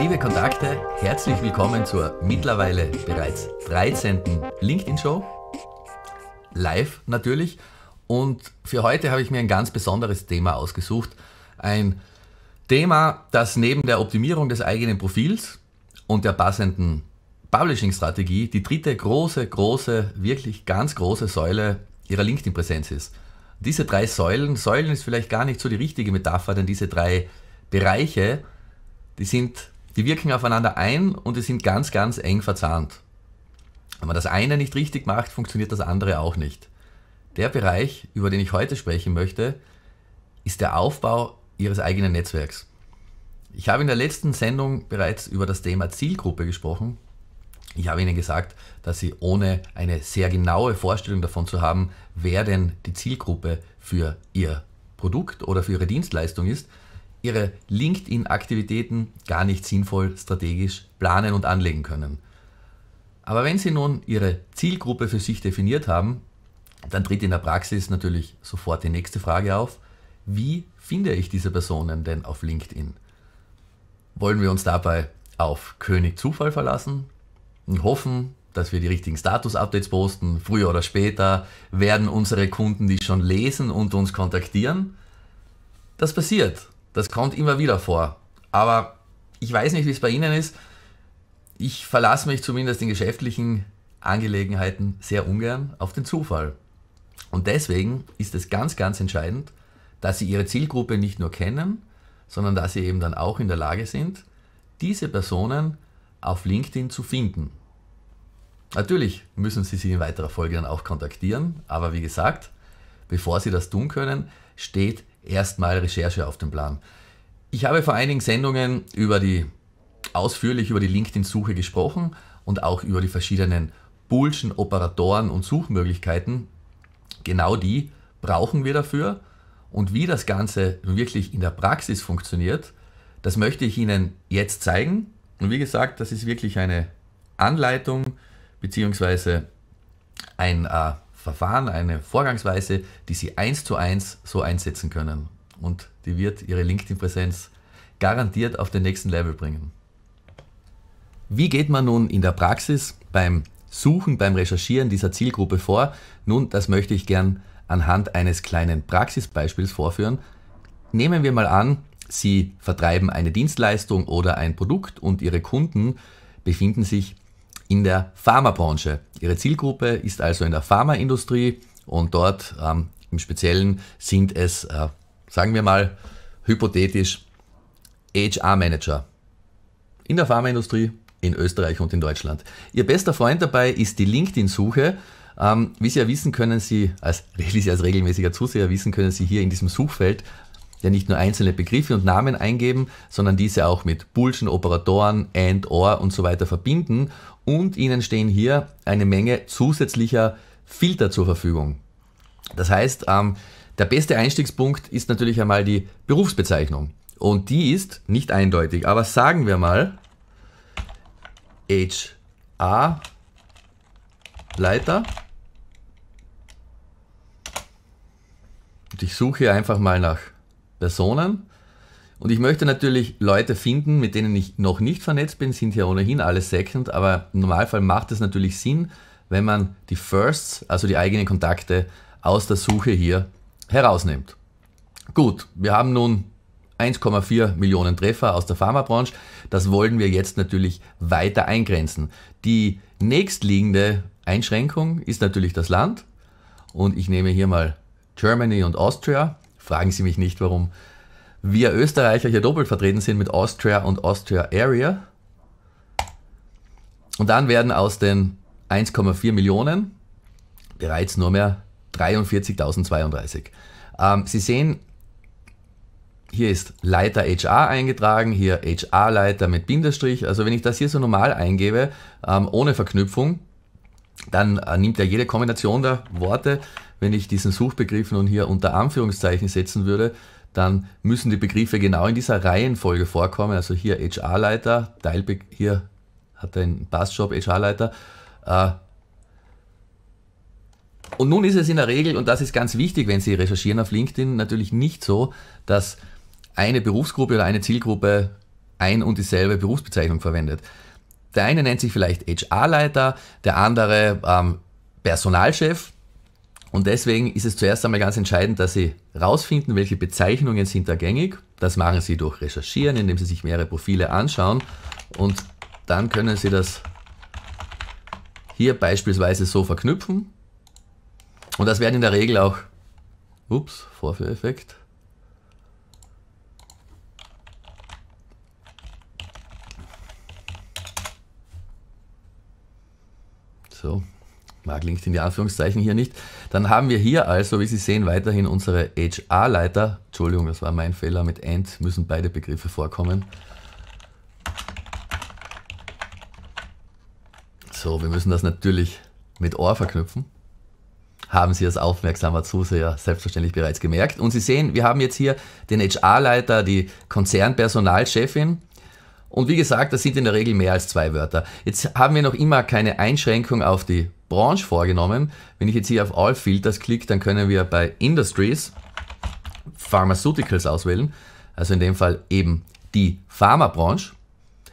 Liebe Kontakte, herzlich willkommen zur mittlerweile bereits 13. LinkedIn-Show. Live natürlich. Und für heute habe ich mir ein ganz besonderes Thema ausgesucht. Ein Thema, das neben der Optimierung des eigenen Profils und der passenden Publishing-Strategie die dritte große, große, wirklich ganz große Säule ihrer LinkedIn-Präsenz ist. Diese drei Säulen, Säulen ist vielleicht gar nicht so die richtige Metapher, denn diese drei Bereiche, die sind die wirken aufeinander ein und die sind ganz, ganz eng verzahnt. Wenn man das eine nicht richtig macht, funktioniert das andere auch nicht. Der Bereich, über den ich heute sprechen möchte, ist der Aufbau Ihres eigenen Netzwerks. Ich habe in der letzten Sendung bereits über das Thema Zielgruppe gesprochen. Ich habe Ihnen gesagt, dass Sie ohne eine sehr genaue Vorstellung davon zu haben, wer denn die Zielgruppe für Ihr Produkt oder für Ihre Dienstleistung ist, ihre LinkedIn-Aktivitäten gar nicht sinnvoll strategisch planen und anlegen können. Aber wenn Sie nun Ihre Zielgruppe für sich definiert haben, dann tritt in der Praxis natürlich sofort die nächste Frage auf. Wie finde ich diese Personen denn auf LinkedIn? Wollen wir uns dabei auf König Zufall verlassen und hoffen, dass wir die richtigen Status-Updates posten? Früher oder später werden unsere Kunden die schon lesen und uns kontaktieren? Das passiert das kommt immer wieder vor. Aber ich weiß nicht, wie es bei Ihnen ist. Ich verlasse mich zumindest in geschäftlichen Angelegenheiten sehr ungern auf den Zufall. Und deswegen ist es ganz, ganz entscheidend, dass Sie Ihre Zielgruppe nicht nur kennen, sondern dass Sie eben dann auch in der Lage sind, diese Personen auf LinkedIn zu finden. Natürlich müssen Sie sie in weiterer Folge dann auch kontaktieren, aber wie gesagt, bevor Sie das tun können, steht erstmal Recherche auf dem Plan. Ich habe vor einigen Sendungen über die ausführlich über die LinkedIn-Suche gesprochen und auch über die verschiedenen Bullschen, Operatoren und Suchmöglichkeiten. Genau die brauchen wir dafür. Und wie das Ganze wirklich in der Praxis funktioniert, das möchte ich Ihnen jetzt zeigen. Und wie gesagt, das ist wirklich eine Anleitung bzw. ein äh, Verfahren, eine Vorgangsweise, die Sie eins zu eins so einsetzen können. Und die wird Ihre LinkedIn-Präsenz garantiert auf den nächsten Level bringen. Wie geht man nun in der Praxis beim Suchen, beim Recherchieren dieser Zielgruppe vor? Nun, das möchte ich gern anhand eines kleinen Praxisbeispiels vorführen. Nehmen wir mal an, Sie vertreiben eine Dienstleistung oder ein Produkt und Ihre Kunden befinden sich in der Pharmabranche. Ihre Zielgruppe ist also in der Pharmaindustrie und dort ähm, im Speziellen sind es, äh, sagen wir mal, hypothetisch HR-Manager in der Pharmaindustrie in Österreich und in Deutschland. Ihr bester Freund dabei ist die LinkedIn-Suche. Ähm, wie Sie ja wissen können, Sie als, Sie als regelmäßiger Zuseher wissen, können Sie hier in diesem Suchfeld ja nicht nur einzelne Begriffe und Namen eingeben, sondern diese auch mit Bullschen, Operatoren, AND, OR und so weiter verbinden und ihnen stehen hier eine Menge zusätzlicher Filter zur Verfügung. Das heißt, ähm, der beste Einstiegspunkt ist natürlich einmal die Berufsbezeichnung und die ist nicht eindeutig, aber sagen wir mal HR Leiter und ich suche hier einfach mal nach Personen. Und ich möchte natürlich Leute finden, mit denen ich noch nicht vernetzt bin, sind ja ohnehin alle Second, aber im Normalfall macht es natürlich Sinn, wenn man die Firsts, also die eigenen Kontakte, aus der Suche hier herausnimmt. Gut, wir haben nun 1,4 Millionen Treffer aus der Pharmabranche. Das wollen wir jetzt natürlich weiter eingrenzen. Die nächstliegende Einschränkung ist natürlich das Land. Und ich nehme hier mal Germany und Austria. Fragen Sie mich nicht, warum wir Österreicher hier doppelt vertreten sind mit Austria und Austria Area. Und dann werden aus den 1,4 Millionen bereits nur mehr 43.032. Ähm, Sie sehen, hier ist Leiter HR eingetragen, hier HR-Leiter mit Bindestrich. Also wenn ich das hier so normal eingebe, ähm, ohne Verknüpfung, dann äh, nimmt er jede Kombination der Worte wenn ich diesen Suchbegriff nun hier unter Anführungszeichen setzen würde, dann müssen die Begriffe genau in dieser Reihenfolge vorkommen. Also hier HR-Leiter, Teilbe hier hat er einen Passjob, HR-Leiter. Äh, und nun ist es in der Regel, und das ist ganz wichtig, wenn Sie recherchieren auf LinkedIn, natürlich nicht so, dass eine Berufsgruppe oder eine Zielgruppe ein und dieselbe Berufsbezeichnung verwendet. Der eine nennt sich vielleicht HR-Leiter, der andere ähm, Personalchef, und deswegen ist es zuerst einmal ganz entscheidend, dass Sie herausfinden, welche Bezeichnungen sind da gängig. Das machen Sie durch Recherchieren, indem Sie sich mehrere Profile anschauen. Und dann können Sie das hier beispielsweise so verknüpfen. Und das werden in der Regel auch, ups, Vorführeffekt. So, mag LinkedIn die Anführungszeichen hier nicht, dann haben wir hier also, wie Sie sehen, weiterhin unsere HR-Leiter. Entschuldigung, das war mein Fehler, mit AND müssen beide Begriffe vorkommen. So, wir müssen das natürlich mit OR verknüpfen. Haben Sie als aufmerksamer Zuseher selbstverständlich bereits gemerkt. Und Sie sehen, wir haben jetzt hier den HR-Leiter, die Konzernpersonalchefin, und wie gesagt, das sind in der Regel mehr als zwei Wörter. Jetzt haben wir noch immer keine Einschränkung auf die Branche vorgenommen. Wenn ich jetzt hier auf All Filters klicke, dann können wir bei Industries Pharmaceuticals auswählen. Also in dem Fall eben die Pharmabranche.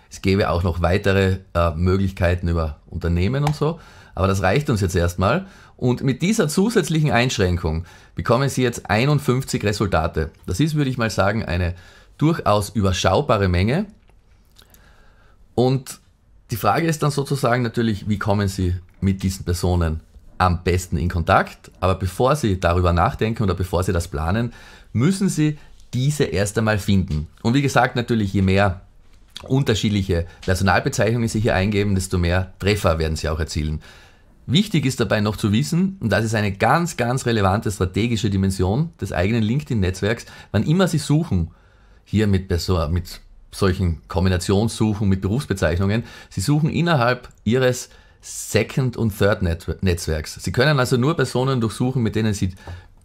Es gäbe auch noch weitere äh, Möglichkeiten über Unternehmen und so. Aber das reicht uns jetzt erstmal. Und mit dieser zusätzlichen Einschränkung bekommen Sie jetzt 51 Resultate. Das ist, würde ich mal sagen, eine durchaus überschaubare Menge. Und die Frage ist dann sozusagen natürlich, wie kommen Sie mit diesen Personen am besten in Kontakt? Aber bevor Sie darüber nachdenken oder bevor Sie das planen, müssen Sie diese erst einmal finden. Und wie gesagt, natürlich, je mehr unterschiedliche Personalbezeichnungen Sie hier eingeben, desto mehr Treffer werden Sie auch erzielen. Wichtig ist dabei noch zu wissen, und das ist eine ganz, ganz relevante strategische Dimension des eigenen LinkedIn-Netzwerks, wann immer Sie suchen, hier mit, Person, mit solchen Kombinationssuchen mit Berufsbezeichnungen. Sie suchen innerhalb ihres Second- und Third-Netzwerks. Sie können also nur Personen durchsuchen, mit denen Sie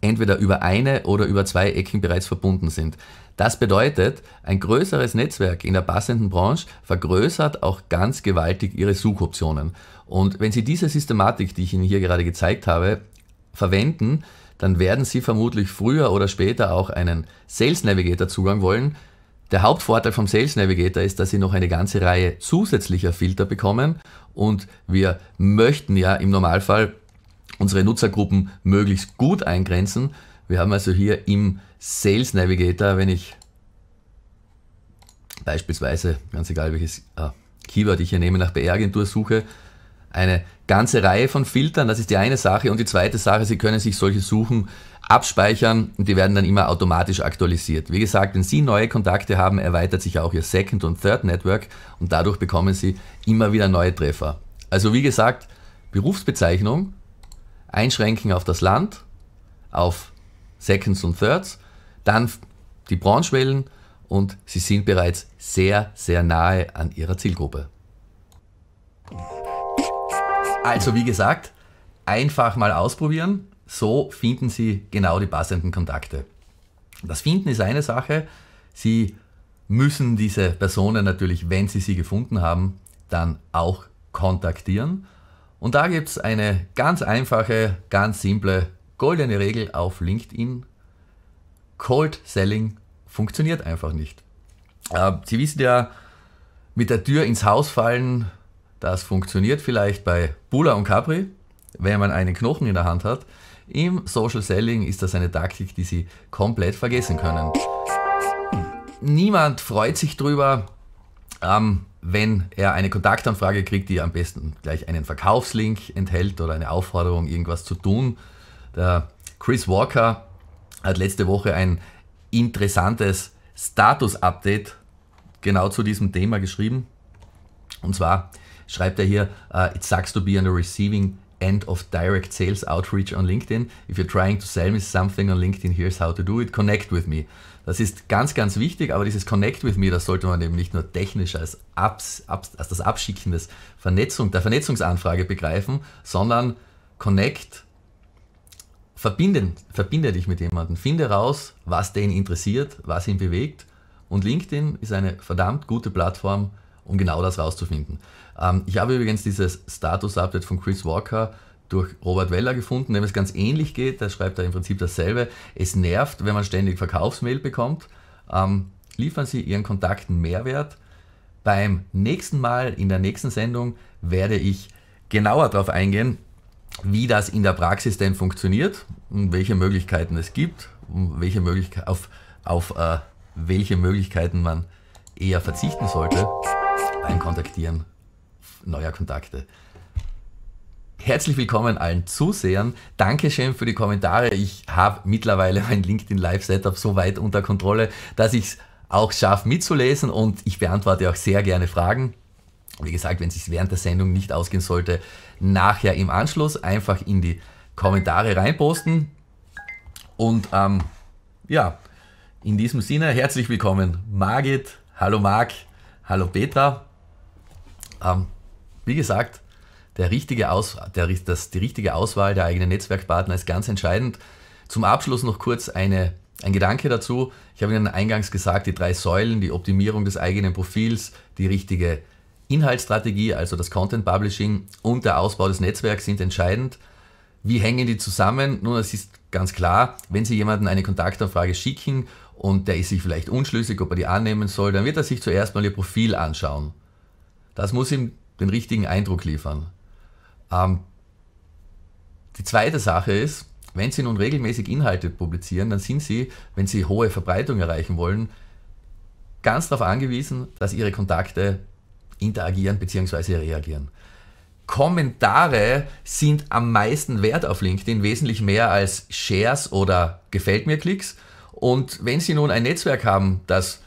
entweder über eine oder über zwei Ecken bereits verbunden sind. Das bedeutet, ein größeres Netzwerk in der passenden Branche vergrößert auch ganz gewaltig Ihre Suchoptionen. Und wenn Sie diese Systematik, die ich Ihnen hier gerade gezeigt habe, verwenden, dann werden Sie vermutlich früher oder später auch einen Sales Navigator Zugang wollen, der Hauptvorteil vom Sales Navigator ist, dass Sie noch eine ganze Reihe zusätzlicher Filter bekommen und wir möchten ja im Normalfall unsere Nutzergruppen möglichst gut eingrenzen. Wir haben also hier im Sales Navigator, wenn ich beispielsweise, ganz egal welches äh, Keyword ich hier nehme, nach br agentur suche, eine ganze Reihe von Filtern. Das ist die eine Sache. Und die zweite Sache, Sie können sich solche Suchen abspeichern und die werden dann immer automatisch aktualisiert. Wie gesagt, wenn Sie neue Kontakte haben, erweitert sich auch Ihr Second und Third Network und dadurch bekommen Sie immer wieder neue Treffer. Also wie gesagt, Berufsbezeichnung, einschränken auf das Land, auf Seconds und Thirds, dann die Branchwellen und Sie sind bereits sehr, sehr nahe an Ihrer Zielgruppe. Also wie gesagt, einfach mal ausprobieren so finden Sie genau die passenden Kontakte. Das Finden ist eine Sache. Sie müssen diese Personen natürlich, wenn Sie sie gefunden haben, dann auch kontaktieren. Und da gibt es eine ganz einfache, ganz simple, goldene Regel auf LinkedIn. Cold Selling funktioniert einfach nicht. Ähm, sie wissen ja, mit der Tür ins Haus fallen, das funktioniert vielleicht bei Bula und Capri, wenn man einen Knochen in der Hand hat. Im Social Selling ist das eine Taktik, die Sie komplett vergessen können. Niemand freut sich drüber, ähm, wenn er eine Kontaktanfrage kriegt, die am besten gleich einen Verkaufslink enthält oder eine Aufforderung, irgendwas zu tun. Der Chris Walker hat letzte Woche ein interessantes Status-Update genau zu diesem Thema geschrieben. Und zwar schreibt er hier, uh, it sucks to be on the receiving end of direct sales outreach on LinkedIn. If you're trying to sell me something on LinkedIn, here's how to do it. Connect with me. Das ist ganz, ganz wichtig, aber dieses Connect with me, das sollte man eben nicht nur technisch als, Abs, Abs, als das Abschicken des Vernetzung, der Vernetzungsanfrage begreifen, sondern Connect, verbinden, verbinde dich mit jemandem, finde raus, was den interessiert, was ihn bewegt. Und LinkedIn ist eine verdammt gute Plattform, um genau das rauszufinden. Ähm, ich habe übrigens dieses Status-Update von Chris Walker durch Robert Weller gefunden, dem es ganz ähnlich geht. Der schreibt da im Prinzip dasselbe. Es nervt, wenn man ständig Verkaufsmail bekommt. Ähm, liefern Sie Ihren Kontakten Mehrwert. Beim nächsten Mal, in der nächsten Sendung, werde ich genauer darauf eingehen, wie das in der Praxis denn funktioniert und welche Möglichkeiten es gibt und welche Möglichkeit, auf, auf äh, welche Möglichkeiten man eher verzichten sollte. Einkontaktieren neuer Kontakte. Herzlich willkommen allen Zusehern. Dankeschön für die Kommentare. Ich habe mittlerweile mein LinkedIn Live Setup so weit unter Kontrolle, dass ich es auch scharf mitzulesen und ich beantworte auch sehr gerne Fragen. Wie gesagt, wenn es sich während der Sendung nicht ausgehen sollte, nachher im Anschluss einfach in die Kommentare reinposten. Und ähm, ja, in diesem Sinne herzlich willkommen Margit, hallo Marc, hallo Petra. Ähm, wie gesagt, der richtige Aus, der, das, die richtige Auswahl der eigenen Netzwerkpartner ist ganz entscheidend. Zum Abschluss noch kurz eine, ein Gedanke dazu. Ich habe Ihnen eingangs gesagt, die drei Säulen, die Optimierung des eigenen Profils, die richtige Inhaltsstrategie, also das Content Publishing und der Ausbau des Netzwerks sind entscheidend. Wie hängen die zusammen? Nun, es ist ganz klar, wenn Sie jemanden eine Kontaktanfrage schicken und der ist sich vielleicht unschlüssig, ob er die annehmen soll, dann wird er sich zuerst mal Ihr Profil anschauen. Das muss ihm den richtigen Eindruck liefern. Ähm, die zweite Sache ist, wenn Sie nun regelmäßig Inhalte publizieren, dann sind Sie, wenn Sie hohe Verbreitung erreichen wollen, ganz darauf angewiesen, dass Ihre Kontakte interagieren bzw. reagieren. Kommentare sind am meisten wert auf LinkedIn, wesentlich mehr als Shares oder Gefällt mir Klicks. Und wenn Sie nun ein Netzwerk haben, das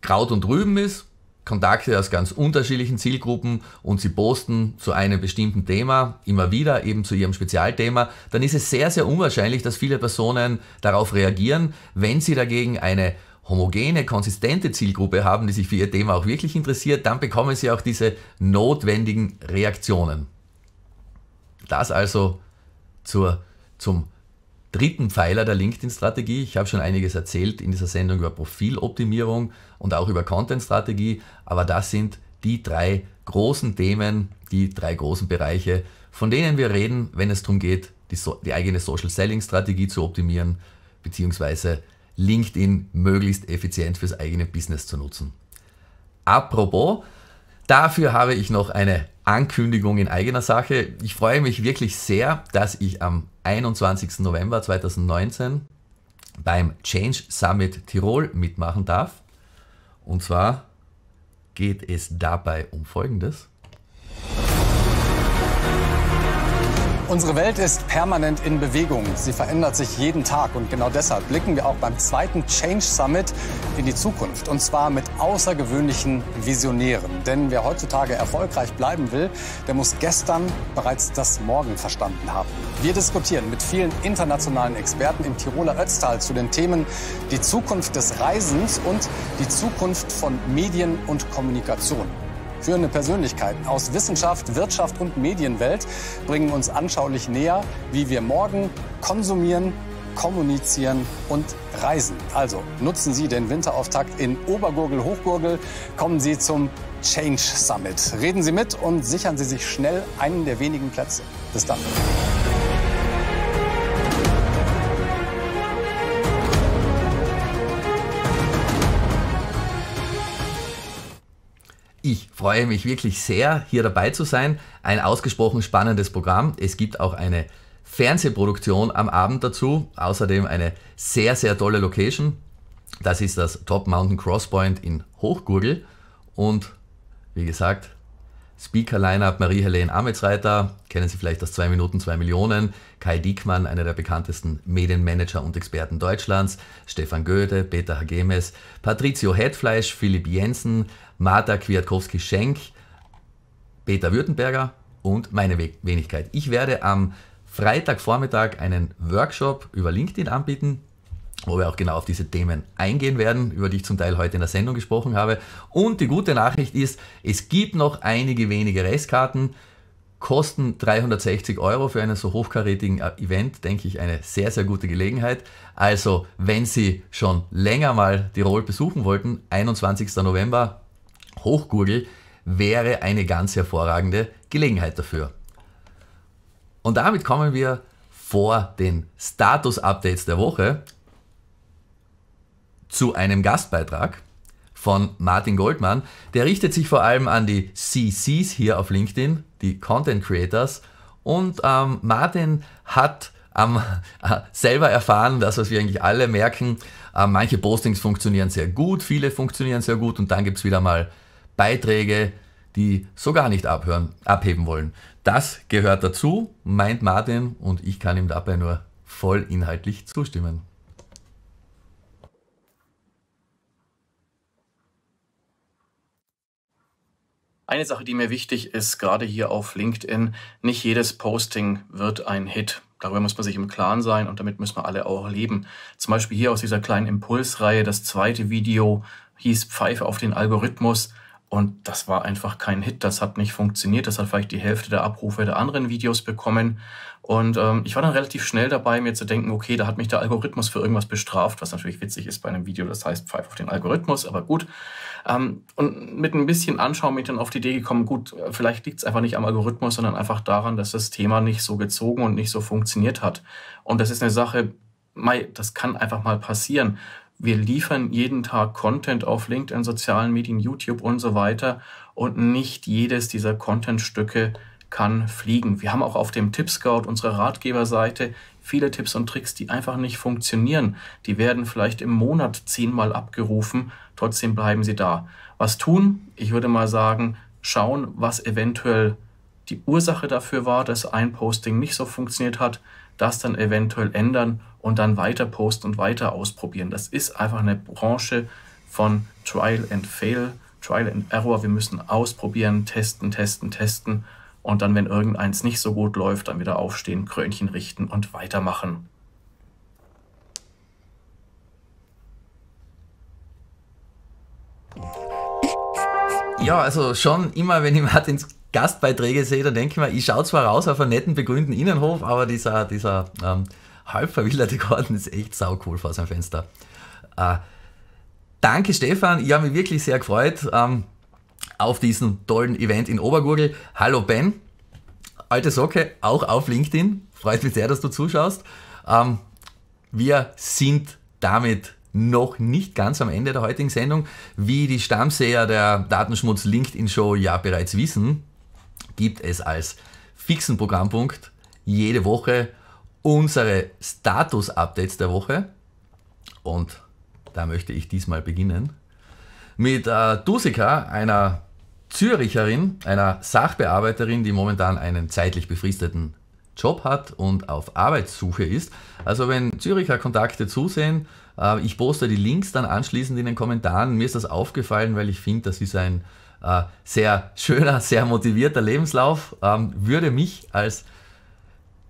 Kraut und Rüben ist, Kontakte aus ganz unterschiedlichen Zielgruppen und sie posten zu einem bestimmten Thema immer wieder, eben zu ihrem Spezialthema, dann ist es sehr, sehr unwahrscheinlich, dass viele Personen darauf reagieren. Wenn sie dagegen eine homogene, konsistente Zielgruppe haben, die sich für ihr Thema auch wirklich interessiert, dann bekommen sie auch diese notwendigen Reaktionen. Das also zur, zum dritten Pfeiler der LinkedIn-Strategie. Ich habe schon einiges erzählt in dieser Sendung über Profiloptimierung und auch über Content-Strategie, aber das sind die drei großen Themen, die drei großen Bereiche, von denen wir reden, wenn es darum geht, die, so die eigene Social-Selling-Strategie zu optimieren, beziehungsweise LinkedIn möglichst effizient fürs eigene Business zu nutzen. Apropos, dafür habe ich noch eine Ankündigung in eigener Sache. Ich freue mich wirklich sehr, dass ich am 21. November 2019 beim Change Summit Tirol mitmachen darf. Und zwar geht es dabei um Folgendes. Unsere Welt ist permanent in Bewegung. Sie verändert sich jeden Tag. Und genau deshalb blicken wir auch beim zweiten Change Summit in die Zukunft. Und zwar mit außergewöhnlichen Visionären. Denn wer heutzutage erfolgreich bleiben will, der muss gestern bereits das Morgen verstanden haben. Wir diskutieren mit vielen internationalen Experten im Tiroler Ötztal zu den Themen die Zukunft des Reisens und die Zukunft von Medien und Kommunikation. Führende Persönlichkeiten aus Wissenschaft, Wirtschaft und Medienwelt bringen uns anschaulich näher, wie wir morgen konsumieren, kommunizieren und reisen. Also nutzen Sie den Winterauftakt in Obergurgel, Hochgurgel, kommen Sie zum Change Summit. Reden Sie mit und sichern Sie sich schnell einen der wenigen Plätze. Bis dann. freue mich wirklich sehr, hier dabei zu sein. Ein ausgesprochen spannendes Programm. Es gibt auch eine Fernsehproduktion am Abend dazu. Außerdem eine sehr, sehr tolle Location. Das ist das Top Mountain Crosspoint in Hochgurgel. Und wie gesagt, Speaker-Lineup Marie-Helene Amelsreiter, kennen Sie vielleicht aus 2 Minuten 2 Millionen, Kai Diekmann, einer der bekanntesten Medienmanager und Experten Deutschlands, Stefan Goethe, Peter Hagemes, Patricio Hetfleisch, Philipp Jensen, Marta Kwiatkowski-Schenk, Peter Württemberger und meine Wenigkeit. Ich werde am Freitagvormittag einen Workshop über LinkedIn anbieten wo wir auch genau auf diese Themen eingehen werden, über die ich zum Teil heute in der Sendung gesprochen habe. Und die gute Nachricht ist, es gibt noch einige wenige Restkarten, kosten 360 Euro für einen so hochkarätigen äh, Event, denke ich, eine sehr, sehr gute Gelegenheit. Also, wenn Sie schon länger mal Tirol besuchen wollten, 21. November, Hochgurgel, wäre eine ganz hervorragende Gelegenheit dafür. Und damit kommen wir vor den Status-Updates der Woche zu einem Gastbeitrag von Martin Goldmann. Der richtet sich vor allem an die CCs hier auf LinkedIn, die Content Creators. Und ähm, Martin hat ähm, äh, selber erfahren, das, was wir eigentlich alle merken, äh, manche Postings funktionieren sehr gut, viele funktionieren sehr gut und dann gibt es wieder mal Beiträge, die so gar nicht abhören, abheben wollen. Das gehört dazu, meint Martin und ich kann ihm dabei nur voll inhaltlich zustimmen. Eine Sache, die mir wichtig ist, gerade hier auf LinkedIn, nicht jedes Posting wird ein Hit. Darüber muss man sich im Klaren sein und damit müssen wir alle auch leben. Zum Beispiel hier aus dieser kleinen Impulsreihe, das zweite Video hieß Pfeife auf den Algorithmus. Und das war einfach kein Hit, das hat nicht funktioniert, das hat vielleicht die Hälfte der Abrufe der anderen Videos bekommen. Und ähm, ich war dann relativ schnell dabei, mir zu denken, okay, da hat mich der Algorithmus für irgendwas bestraft, was natürlich witzig ist bei einem Video, das heißt pfeif auf den Algorithmus, aber gut. Ähm, und mit ein bisschen Anschauen bin ich dann auf die Idee gekommen, gut, vielleicht liegt es einfach nicht am Algorithmus, sondern einfach daran, dass das Thema nicht so gezogen und nicht so funktioniert hat. Und das ist eine Sache, Mai, das kann einfach mal passieren. Wir liefern jeden Tag Content auf LinkedIn, sozialen Medien, YouTube und so weiter. Und nicht jedes dieser Contentstücke kann fliegen. Wir haben auch auf dem Tippscout, unserer Ratgeberseite, viele Tipps und Tricks, die einfach nicht funktionieren. Die werden vielleicht im Monat zehnmal abgerufen, trotzdem bleiben sie da. Was tun? Ich würde mal sagen, schauen, was eventuell die Ursache dafür war, dass ein Posting nicht so funktioniert hat, das dann eventuell ändern und dann weiter posten und weiter ausprobieren. Das ist einfach eine Branche von Trial and Fail, Trial and Error. Wir müssen ausprobieren, testen, testen, testen und dann, wenn irgendeins nicht so gut läuft, dann wieder aufstehen, Krönchen richten und weitermachen. Ja, also schon immer, wenn ich Martins Gastbeiträge sehe, dann denke ich mir, ich schaue zwar raus auf einen netten, begrünten Innenhof, aber dieser, dieser ähm, halb verwilderte Garten ist echt sau cool vor seinem Fenster. Äh, danke Stefan, ich habe mich wirklich sehr gefreut ähm, auf diesen tollen Event in Obergurgel. Hallo Ben, alte Socke, auch auf LinkedIn. Freut mich sehr, dass du zuschaust. Ähm, wir sind damit noch nicht ganz am Ende der heutigen Sendung. Wie die Stammseher der Datenschmutz LinkedIn Show ja bereits wissen, gibt es als fixen Programmpunkt jede Woche unsere Status-Updates der Woche. Und da möchte ich diesmal beginnen mit äh, Dusika, einer Züricherin, einer Sachbearbeiterin, die momentan einen zeitlich befristeten Job hat und auf Arbeitssuche ist. Also wenn Züricher Kontakte zusehen, äh, ich poste die Links dann anschließend in den Kommentaren. Mir ist das aufgefallen, weil ich finde, das ist ein äh, sehr schöner, sehr motivierter Lebenslauf, ähm, würde mich als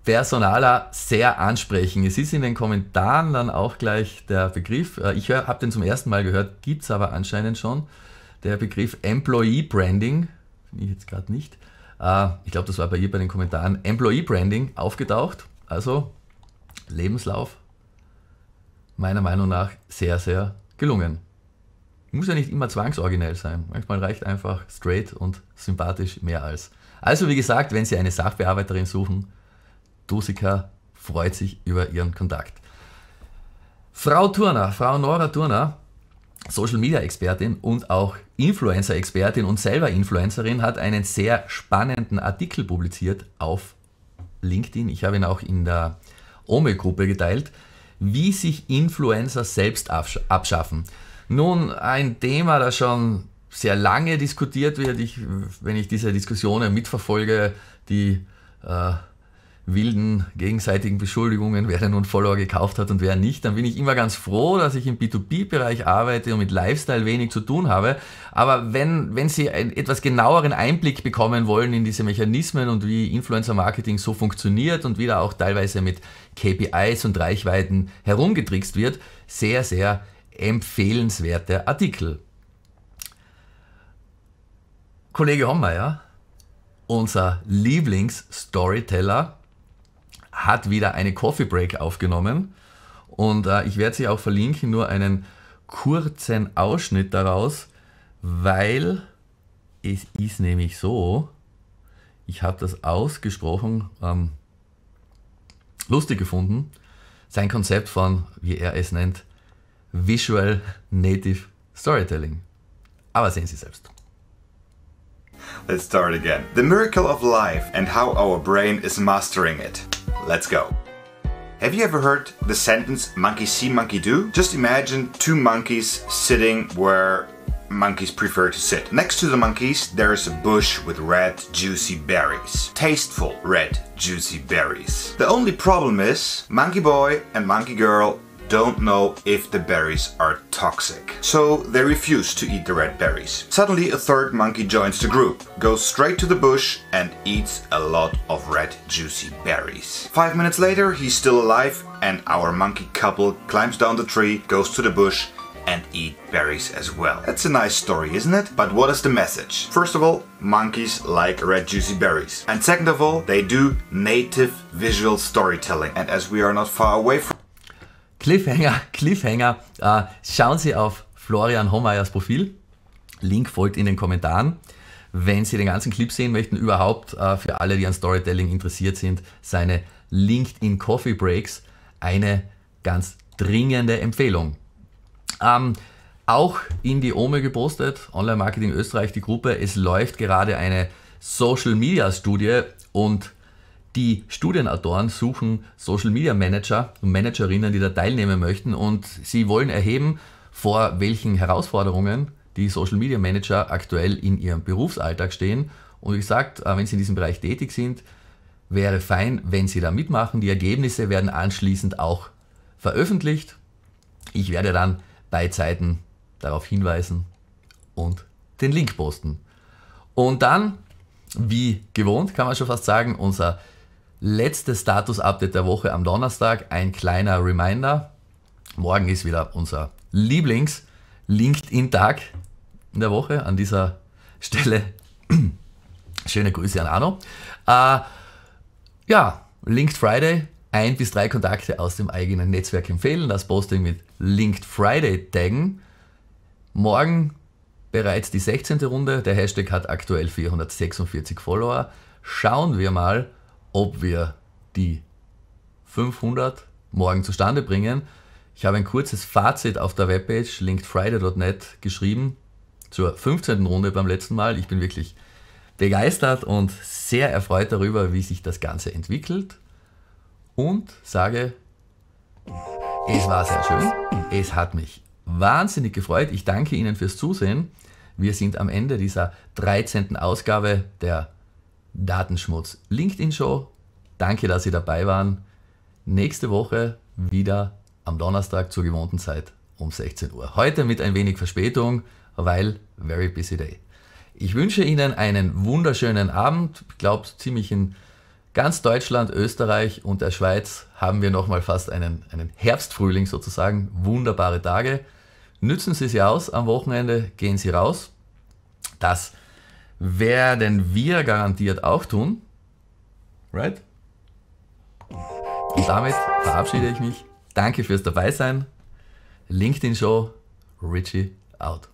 Personaler sehr ansprechen. Es ist in den Kommentaren dann auch gleich der Begriff, äh, ich habe den zum ersten Mal gehört, gibt es aber anscheinend schon, der Begriff Employee Branding, finde ich jetzt gerade nicht, äh, ich glaube, das war bei ihr bei den Kommentaren, Employee Branding aufgetaucht, also Lebenslauf, meiner Meinung nach sehr, sehr gelungen. Muss ja nicht immer zwangsoriginell sein. Manchmal reicht einfach straight und sympathisch mehr als. Also wie gesagt, wenn Sie eine Sachbearbeiterin suchen, Dosika freut sich über Ihren Kontakt. Frau Turner, Frau Nora Turner, Social Media Expertin und auch Influencer Expertin und selber Influencerin, hat einen sehr spannenden Artikel publiziert auf LinkedIn. Ich habe ihn auch in der OME-Gruppe geteilt, wie sich Influencer selbst abschaffen. Nun, ein Thema, das schon sehr lange diskutiert wird. Ich, wenn ich diese Diskussionen mitverfolge, die äh, wilden gegenseitigen Beschuldigungen, wer denn nun Follower gekauft hat und wer nicht, dann bin ich immer ganz froh, dass ich im B2B-Bereich arbeite und mit Lifestyle wenig zu tun habe. Aber wenn, wenn Sie einen etwas genaueren Einblick bekommen wollen in diese Mechanismen und wie Influencer-Marketing so funktioniert und wie da auch teilweise mit KPIs und Reichweiten herumgetrickst wird, sehr, sehr interessant empfehlenswerte Artikel. Kollege Hommeier, unser Lieblingsstoryteller, hat wieder eine Coffee Break aufgenommen und äh, ich werde sie auch verlinken, nur einen kurzen Ausschnitt daraus, weil es ist nämlich so, ich habe das ausgesprochen ähm, lustig gefunden, sein Konzept von, wie er es nennt, Visual Native Storytelling. Aber sehen Sie selbst. Let's start again. The miracle of life and how our brain is mastering it. Let's go. Have you ever heard the sentence monkey see, monkey do? Just imagine two monkeys sitting where monkeys prefer to sit. Next to the monkeys, there is a bush with red, juicy berries. Tasteful red, juicy berries. The only problem is, monkey boy and monkey girl don't know if the berries are toxic. So they refuse to eat the red berries. Suddenly a third monkey joins the group, goes straight to the bush and eats a lot of red juicy berries. Five minutes later he's still alive and our monkey couple climbs down the tree, goes to the bush and eat berries as well. That's a nice story, isn't it? But what is the message? First of all, monkeys like red juicy berries. And second of all, they do native visual storytelling. And as we are not far away from Cliffhanger, Cliffhanger. Äh, schauen Sie auf Florian Hommeyers Profil. Link folgt in den Kommentaren. Wenn Sie den ganzen Clip sehen möchten, überhaupt äh, für alle, die an Storytelling interessiert sind, seine LinkedIn Coffee Breaks eine ganz dringende Empfehlung. Ähm, auch in die OME gepostet, Online Marketing Österreich, die Gruppe. Es läuft gerade eine Social Media Studie und die Studienautoren suchen Social Media Manager und Managerinnen, die da teilnehmen möchten und sie wollen erheben, vor welchen Herausforderungen die Social Media Manager aktuell in ihrem Berufsalltag stehen. Und wie gesagt, äh, wenn sie in diesem Bereich tätig sind, wäre fein, wenn sie da mitmachen. Die Ergebnisse werden anschließend auch veröffentlicht. Ich werde dann bei Zeiten darauf hinweisen und den Link posten. Und dann, wie gewohnt, kann man schon fast sagen, unser Letztes Status-Update der Woche am Donnerstag, ein kleiner Reminder. Morgen ist wieder unser Lieblings-LinkedIn-Tag in der Woche. An dieser Stelle schöne Grüße an Arno. Äh, ja, Linked Friday, ein bis drei Kontakte aus dem eigenen Netzwerk empfehlen, das Posting mit Linked Friday taggen. Morgen bereits die 16. Runde, der Hashtag hat aktuell 446 Follower. Schauen wir mal, ob wir die 500 morgen zustande bringen. Ich habe ein kurzes Fazit auf der Webpage linkedfriday.net geschrieben zur 15. Runde beim letzten Mal. Ich bin wirklich begeistert und sehr erfreut darüber, wie sich das Ganze entwickelt und sage, es war sehr schön. Es hat mich wahnsinnig gefreut. Ich danke Ihnen fürs Zusehen. Wir sind am Ende dieser 13. Ausgabe der Datenschmutz. LinkedIn Show, danke, dass Sie dabei waren. Nächste Woche wieder am Donnerstag zur gewohnten Zeit um 16 Uhr. Heute mit ein wenig Verspätung, weil very busy day. Ich wünsche Ihnen einen wunderschönen Abend. Ich glaube, ziemlich in ganz Deutschland, Österreich und der Schweiz haben wir nochmal fast einen, einen Herbstfrühling sozusagen. Wunderbare Tage. Nützen Sie sie aus am Wochenende, gehen Sie raus. Das ist werden wir garantiert auch tun. Right? Und damit verabschiede ich mich. Danke fürs Dabeisein. LinkedIn Show, Richie out.